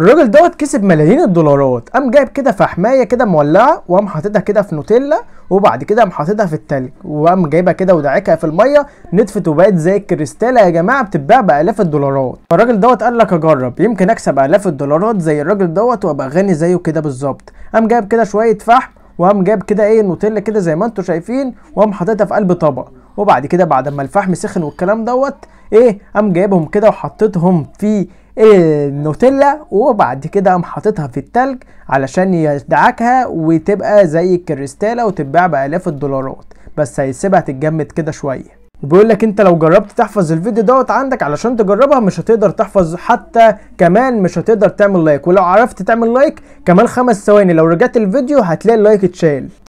الراجل دوت كسب ملايين الدولارات قام جايب كده في حمايه كده مولعه وقام حاططها كده في نوتيلا وبعد كده قام حاططها في التلج وقام جايبها كده ودعكها في الميه نتفت وبقت زي الكريستاله يا جماعه بتتباع بالاف الدولارات فالراجل دوت قال لك اجرب يمكن اكسب الاف الدولارات زي الراجل دوت وابقى غني زيه كده بالظبط قام جايب كده شويه فحم وقام جايب كده ايه نوتيلا كده زي ما انتم شايفين وقام حاططها في قلب طبق وبعد كده بعد ما الفحم سخن والكلام دوت ايه قام جايبهم كده وحطيتهم في النوتيلا وبعد كده قام حاططها في التلج علشان يدعكها وتبقى زي الكريستاله وتتباع بالاف الدولارات بس هيسيبها تتجمد كده شويه وبيقول لك انت لو جربت تحفظ الفيديو دوت عندك علشان تجربها مش هتقدر تحفظ حتى كمان مش هتقدر تعمل لايك ولو عرفت تعمل لايك كمان خمس ثواني لو رجعت الفيديو هتلاقي اللايك اتشال